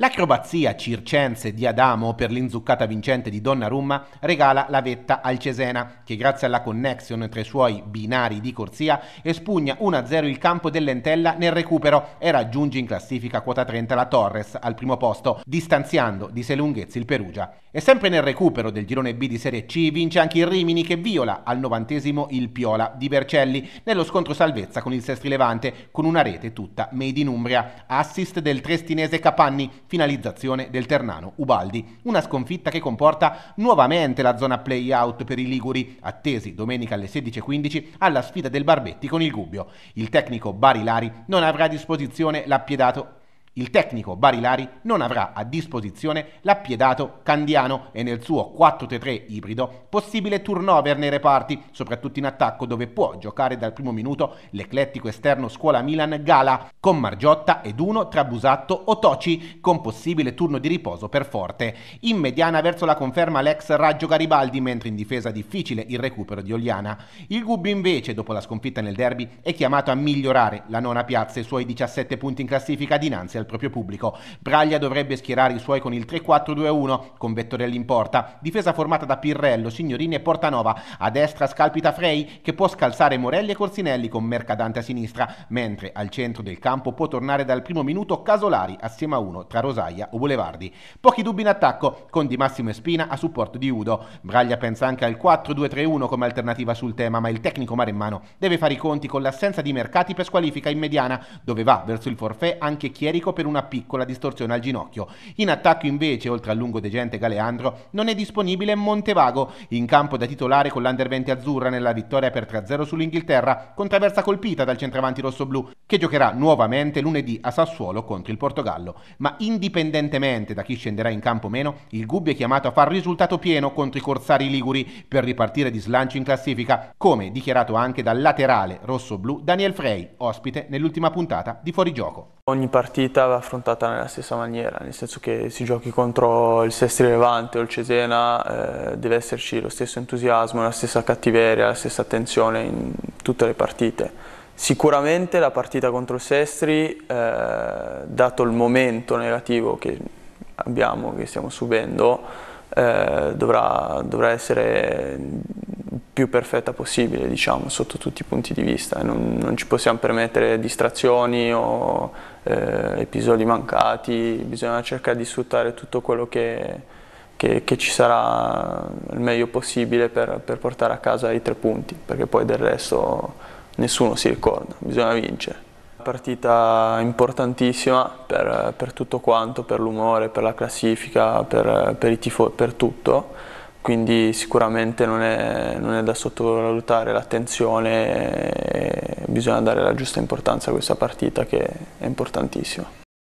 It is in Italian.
L'acrobazia circense di Adamo per l'inzuccata vincente di Donnarumma regala la vetta al Cesena, che grazie alla connection tra i suoi binari di corsia espugna 1-0 il campo dell'Entella nel recupero e raggiunge in classifica quota 30 la Torres al primo posto, distanziando di sei lunghezzi il Perugia. E sempre nel recupero del girone B di Serie C vince anche il Rimini che viola al novantesimo il Piola di Vercelli nello scontro salvezza con il Sestri Levante con una rete tutta made in Umbria. Assist del Trestinese Capanni finalizzazione del Ternano Ubaldi. Una sconfitta che comporta nuovamente la zona play-out per i Liguri, attesi domenica alle 16.15 alla sfida del Barbetti con il Gubbio. Il tecnico Barilari non avrà a disposizione l'appiedato il tecnico Barilari non avrà a disposizione l'appiedato Candiano e nel suo 4-3-3 ibrido possibile turnover nei reparti, soprattutto in attacco dove può giocare dal primo minuto l'eclettico esterno scuola Milan Gala con Margiotta ed uno tra Busatto o Toci con possibile turno di riposo per Forte. In mediana verso la conferma l'ex Raggio Garibaldi mentre in difesa difficile il recupero di Oliana. Il Gubbio invece dopo la sconfitta nel derby è chiamato a migliorare la nona piazza e i suoi 17 punti in classifica dinanzi al proprio pubblico. Braglia dovrebbe schierare i suoi con il 3-4-2-1 con Vettorelli in porta, difesa formata da Pirrello, Signorini e Portanova, a destra scalpita Frey che può scalzare Morelli e Corsinelli con Mercadante a sinistra, mentre al centro del campo può tornare dal primo minuto Casolari assieme a uno tra Rosaia o Bolevardi. Pochi dubbi in attacco con Di Massimo e Spina a supporto di Udo. Braglia pensa anche al 4-2-3-1 come alternativa sul tema, ma il tecnico mare in mano deve fare i conti con l'assenza di mercati per squalifica in mediana, dove va verso il forfè anche Chierico per una piccola distorsione al ginocchio. In attacco invece, oltre al lungo degente Galeandro, non è disponibile Montevago, in campo da titolare con l'Under 20 azzurra nella vittoria per 3-0 sull'Inghilterra, con traversa colpita dal centravanti rossoblù, che giocherà nuovamente lunedì a Sassuolo contro il Portogallo. Ma indipendentemente da chi scenderà in campo meno, il Gubbio è chiamato a far risultato pieno contro i corsari liguri per ripartire di slancio in classifica, come dichiarato anche dal laterale rossoblù Daniel Frey, ospite nell'ultima puntata di Fuorigioco. Ogni partita va affrontata nella stessa maniera, nel senso che si giochi contro il Sestri Levante o il Cesena, eh, deve esserci lo stesso entusiasmo, la stessa cattiveria, la stessa attenzione in tutte le partite. Sicuramente la partita contro il Sestri, eh, dato il momento negativo che abbiamo, che stiamo subendo, eh, dovrà, dovrà essere più perfetta possibile, diciamo, sotto tutti i punti di vista. Non, non ci possiamo permettere distrazioni o eh, episodi mancati, bisogna cercare di sfruttare tutto quello che, che, che ci sarà il meglio possibile per, per, portare a casa i tre punti, perché poi del resto nessuno si ricorda, bisogna vincere. Partita importantissima per, per tutto quanto, per l'umore, per la classifica, per, per, tifo, per tutto quindi sicuramente non è, non è da sottovalutare l'attenzione bisogna dare la giusta importanza a questa partita che è importantissima.